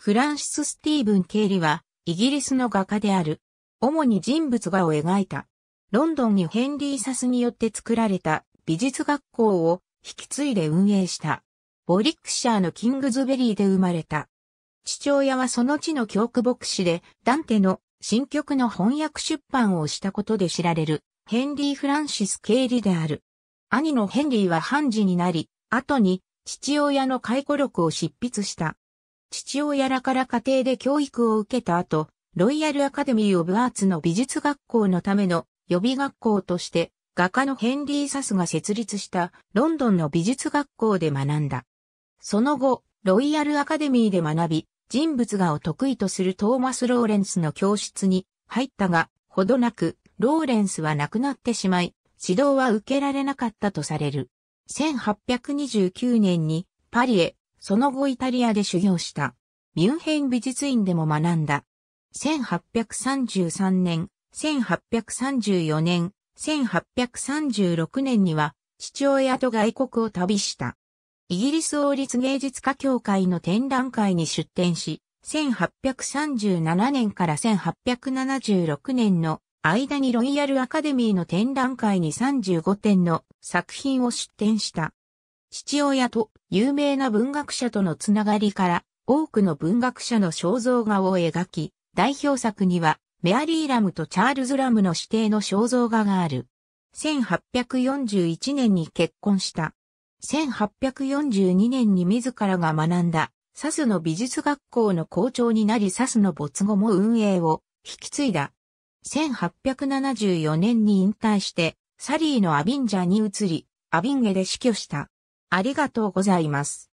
フランシス・スティーブン・ケーリは、イギリスの画家である。主に人物画を描いた。ロンドンにヘンリー・サスによって作られた美術学校を引き継いで運営した。ボリックシャーのキングズベリーで生まれた。父親はその地の教区牧師で、ダンテの新曲の翻訳出版をしたことで知られる、ヘンリー・フランシス・ケーリである。兄のヘンリーは判事になり、後に父親の解雇録を執筆した。父親らから家庭で教育を受けた後、ロイヤルアカデミー・オブ・アーツの美術学校のための予備学校として、画家のヘンリー・サスが設立したロンドンの美術学校で学んだ。その後、ロイヤルアカデミーで学び、人物画を得意とするトーマス・ローレンスの教室に入ったが、ほどなく、ローレンスは亡くなってしまい、指導は受けられなかったとされる。1829年にパリへその後イタリアで修行した。ミュンヘン美術院でも学んだ。1833年、1834年、1836年には父親と外国を旅した。イギリス王立芸術家協会の展覧会に出展し、1837年から1876年の間にロイヤルアカデミーの展覧会に35点の作品を出展した。父親と有名な文学者とのつながりから多くの文学者の肖像画を描き、代表作にはメアリー・ラムとチャールズ・ラムの指定の肖像画がある。1841年に結婚した。1842年に自らが学んだ、サスの美術学校の校長になりサスの没後も運営を引き継いだ。1874年に引退して、サリーのアビンジャに移り、アビンゲで死去した。ありがとうございます。